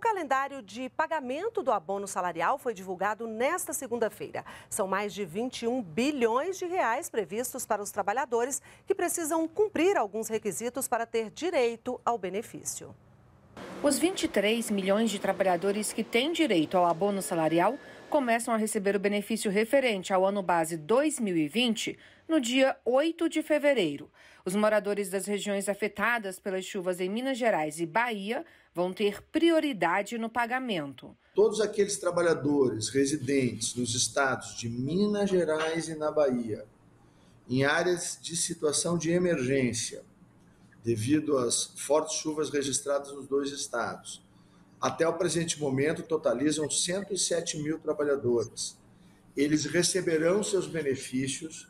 calendário de pagamento do abono salarial foi divulgado nesta segunda-feira. São mais de 21 bilhões de reais previstos para os trabalhadores que precisam cumprir alguns requisitos para ter direito ao benefício. Os 23 milhões de trabalhadores que têm direito ao abono salarial começam a receber o benefício referente ao ano base 2020 no dia 8 de fevereiro. Os moradores das regiões afetadas pelas chuvas em Minas Gerais e Bahia vão ter prioridade no pagamento. Todos aqueles trabalhadores residentes nos estados de Minas Gerais e na Bahia, em áreas de situação de emergência, devido às fortes chuvas registradas nos dois estados até o presente momento, totalizam 107 mil trabalhadores. Eles receberão seus benefícios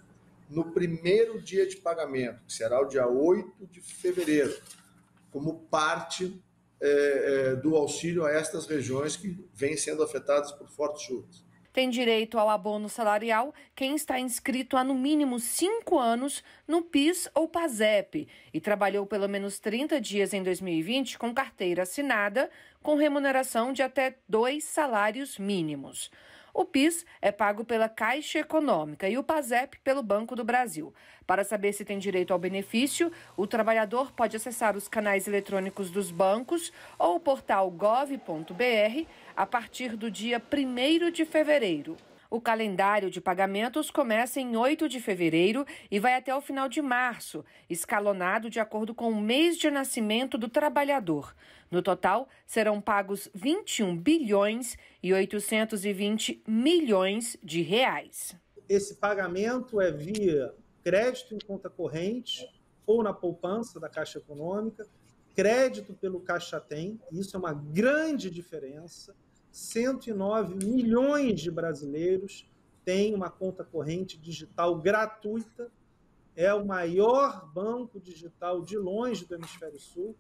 no primeiro dia de pagamento, que será o dia 8 de fevereiro, como parte é, é, do auxílio a estas regiões que vêm sendo afetadas por fortes chuvas. Tem direito ao abono salarial quem está inscrito há no mínimo cinco anos no PIS ou PASEP e trabalhou pelo menos 30 dias em 2020 com carteira assinada, com remuneração de até dois salários mínimos. O PIS é pago pela Caixa Econômica e o PASEP pelo Banco do Brasil. Para saber se tem direito ao benefício, o trabalhador pode acessar os canais eletrônicos dos bancos ou o portal gov.br a partir do dia 1 de fevereiro o calendário de pagamentos começa em 8 de fevereiro e vai até o final de março, escalonado de acordo com o mês de nascimento do trabalhador. No total, serão pagos 21 bilhões e 820 milhões de reais. Esse pagamento é via crédito em conta corrente ou na poupança da Caixa Econômica, crédito pelo Caixa Tem, isso é uma grande diferença. 109 milhões de brasileiros têm uma conta corrente digital gratuita. É o maior banco digital de longe do Hemisfério Sul